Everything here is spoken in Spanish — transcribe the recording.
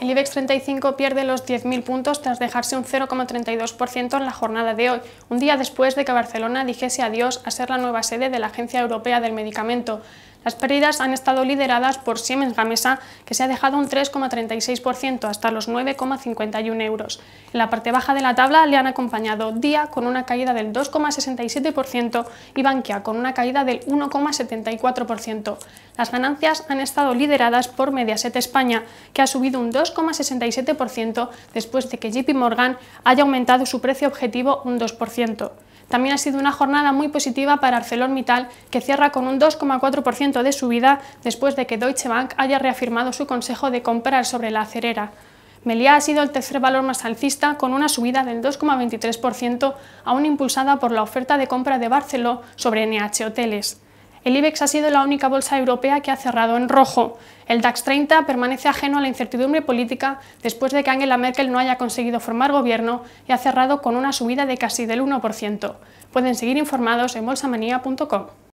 El IBEX 35 pierde los 10.000 puntos tras dejarse un 0,32% en la jornada de hoy, un día después de que Barcelona dijese adiós a ser la nueva sede de la Agencia Europea del Medicamento. Las pérdidas han estado lideradas por Siemens Gamesa, que se ha dejado un 3,36% hasta los 9,51 euros. En la parte baja de la tabla le han acompañado Día con una caída del 2,67% y Bankia con una caída del 1,74%. Las ganancias han estado lideradas por Mediaset España, que ha subido un 2,67% después de que JP Morgan haya aumentado su precio objetivo un 2%. También ha sido una jornada muy positiva para ArcelorMittal, que cierra con un 2,4% de subida después de que Deutsche Bank haya reafirmado su consejo de comprar sobre la acerera. Meliá ha sido el tercer valor más alcista, con una subida del 2,23%, aún impulsada por la oferta de compra de Barceló sobre NH Hoteles. El IBEX ha sido la única bolsa europea que ha cerrado en rojo. El DAX 30 permanece ajeno a la incertidumbre política después de que Angela Merkel no haya conseguido formar gobierno y ha cerrado con una subida de casi del 1%. Pueden seguir informados en bolsamanía.com.